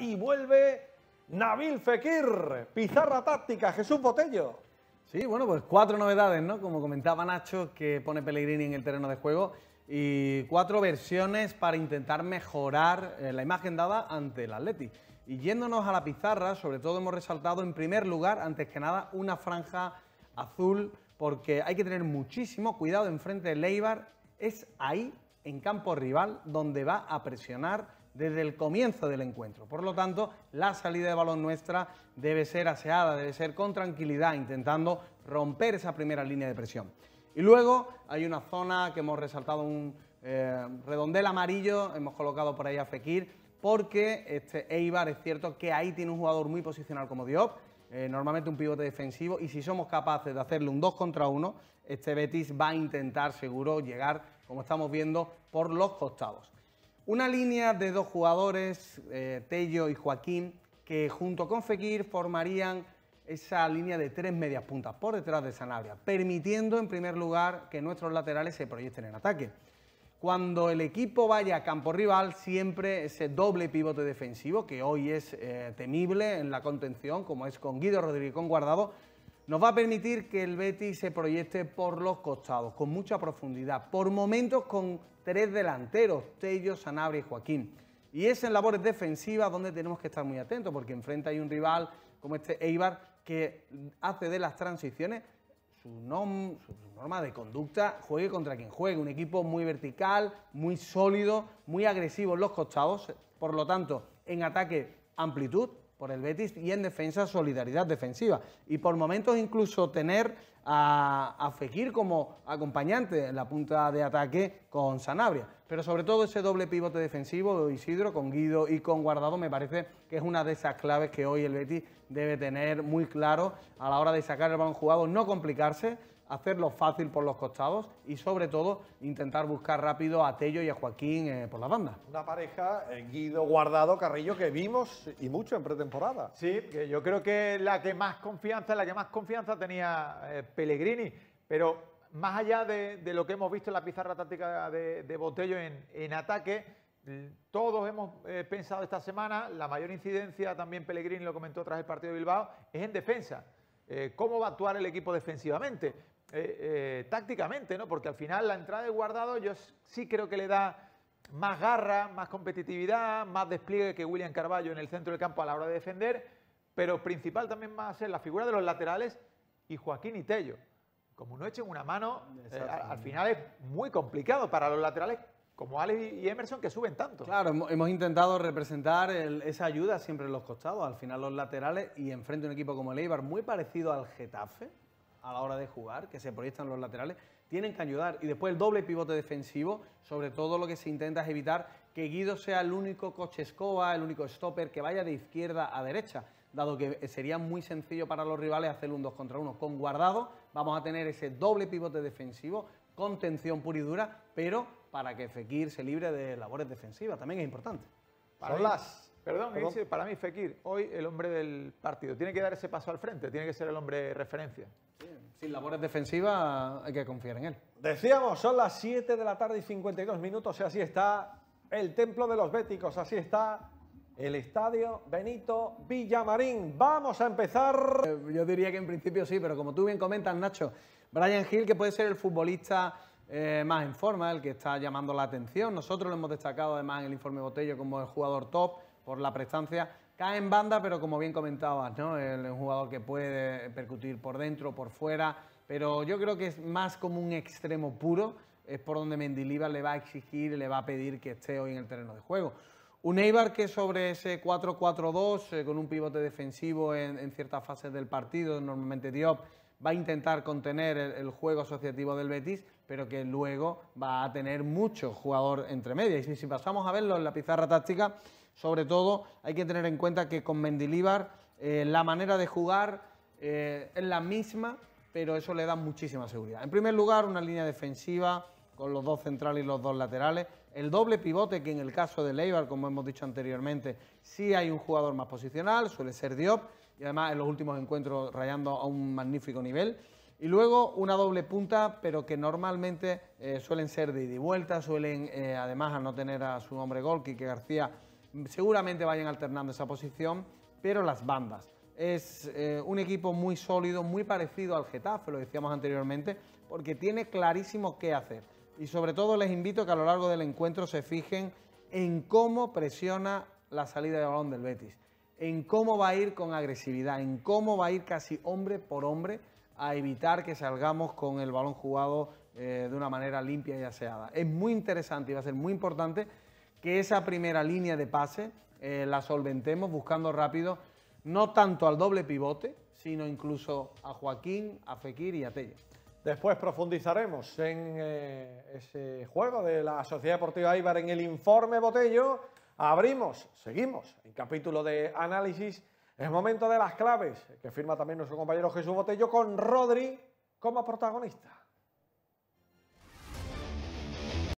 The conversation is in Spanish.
y vuelve Nabil Fekir. Pizarra táctica, Jesús Botello. Sí, bueno, pues cuatro novedades, ¿no? Como comentaba Nacho, que pone Pellegrini en el terreno de juego y cuatro versiones para intentar mejorar eh, la imagen dada ante el Atleti. Y yéndonos a la pizarra, sobre todo hemos resaltado en primer lugar, antes que nada, una franja azul, porque hay que tener muchísimo cuidado enfrente de Leibar. Es ahí, en campo rival, donde va a presionar desde el comienzo del encuentro. Por lo tanto, la salida de balón nuestra debe ser aseada, debe ser con tranquilidad, intentando romper esa primera línea de presión. Y luego hay una zona que hemos resaltado un eh, redondel amarillo, hemos colocado por ahí a Fekir, porque este Eibar es cierto que ahí tiene un jugador muy posicional como Diop, eh, normalmente un pivote defensivo, y si somos capaces de hacerle un 2 contra 1, este Betis va a intentar seguro llegar, como estamos viendo, por los costados. Una línea de dos jugadores, eh, Tello y Joaquín, que junto con Fekir formarían esa línea de tres medias puntas por detrás de Sanabria, permitiendo en primer lugar que nuestros laterales se proyecten en ataque. Cuando el equipo vaya a campo rival, siempre ese doble pivote defensivo, que hoy es eh, temible en la contención, como es con Guido Rodríguez con Guardado, nos va a permitir que el Betis se proyecte por los costados, con mucha profundidad, por momentos con tres delanteros, Tello, Sanabria y Joaquín. Y es en labores defensivas donde tenemos que estar muy atentos, porque enfrente hay un rival como este Eibar que hace de las transiciones su, su, norma de conducta, juegue contra quien juegue. Un equipo muy vertical, muy sólido, muy agresivo en los costados. Por lo tanto, en ataque amplitud, por el Betis y en defensa solidaridad defensiva. Y por momentos incluso tener a, a como acompañante en la punta de ataque con Sanabria. Pero sobre todo ese doble pivote defensivo de Isidro con Guido y con Guardado me parece que es una de esas claves que hoy el Betis debe tener muy claro a la hora de sacar el balón jugado, no complicarse hacerlo fácil por los costados y sobre todo intentar buscar rápido a Tello y a Joaquín eh, por la banda. Una pareja, eh, Guido Guardado Carrillo, que vimos y mucho en pretemporada. Sí, que yo creo que la que más confianza, la que más confianza tenía eh, Pellegrini, pero más allá de, lo que hemos visto en la pizarra táctica de, Botello en, en, ataque, todos hemos pensado esta semana, la mayor incidencia, también Pellegrini lo comentó tras el partido de Bilbao, es en defensa. Eh, cómo va a actuar el equipo defensivamente, eh, eh, tácticamente, Porque al final la entrada de guardado yo sí creo que le da más garra, más competitividad, más despliegue que William Carballo en el centro del campo a la hora de defender, pero principal también va a ser la figura de los laterales y Joaquín y Tello. Como no echen una mano, al final es muy complicado para los laterales como Alex y Emerson que suben tanto. Claro, hemos intentado representar esa ayuda siempre en los costados, al final los laterales y enfrente un equipo como el Eibar muy parecido al Getafe a la hora de jugar, que se proyectan los laterales, tienen que ayudar. Y después el doble pivote defensivo, sobre todo lo que se intenta es evitar que Guido sea el único coche escoba, el único stopper que vaya de izquierda a derecha, dado que sería muy sencillo para los rivales hacer un 2 contra 1. Con guardado vamos a tener ese doble pivote defensivo, tensión pura y dura, pero para que Fekir se libre de labores defensivas. También es importante. Para Son las... Perdón, para mí Fekir, hoy el hombre del partido, tiene que dar ese paso al frente, tiene que ser el hombre referencia. sin labores defensivas hay que confiar en él. Decíamos, son las 7 de la tarde y 52 minutos y así está el templo de los béticos, así está el estadio Benito Villamarín. Vamos a empezar. Eh, yo diría que en principio sí, pero como tú bien comentas, Nacho, Brian Hill, que puede ser el futbolista eh, más en forma, el que está llamando la atención. Nosotros lo hemos destacado además en el informe Botello como el jugador top por la prestancia. Cae en banda, pero como bien comentabas, ¿no? El, jugador que puede percutir por dentro, por fuera, pero yo creo que es más como un extremo puro, es por donde Mendilibar le va a exigir, le va a pedir que esté hoy en el terreno de juego. Un Eibar que sobre ese 4-4-2, eh, con un pivote defensivo en, ciertas fases del partido, normalmente Diop, va a intentar contener el, juego asociativo del Betis, pero que luego va a tener mucho jugador entre medias. Y si pasamos a verlo en la pizarra táctica, sobre todo hay que tener en cuenta que con Mendilíbar eh, la manera de jugar eh, es la misma, pero eso le da muchísima seguridad. En primer lugar, una línea defensiva con los dos centrales y los dos laterales. El doble pivote, que en el caso de Leibar, como hemos dicho anteriormente, sí hay un jugador más posicional, suele ser Diop, y además en los últimos encuentros rayando a un magnífico nivel. Y luego una doble punta, pero que normalmente eh, suelen ser de ida y vuelta, suelen, eh, además, al no tener a su hombre gol, que García, mm, seguramente vayan alternando esa posición, pero las bandas. Es eh, un equipo muy sólido, muy parecido al Getafe, lo decíamos anteriormente, porque tiene clarísimo qué hacer. Y sobre todo les invito a que a lo largo del encuentro se fijen en cómo presiona la salida de balón del Betis, en cómo va a ir con agresividad, en cómo va a ir casi hombre por hombre a evitar que salgamos con el balón jugado eh, de una manera limpia y aseada. Es muy interesante y va a ser muy importante que esa primera línea de pase eh, la solventemos buscando rápido, no tanto al doble pivote, sino incluso a Joaquín, a Fekir y a Tello. Después profundizaremos en eh, ese juego de la Sociedad Deportiva Ibar en el informe Botello. Abrimos, seguimos en capítulo de análisis es momento de las claves, que firma también nuestro compañero Jesús Botello con Rodri como protagonista.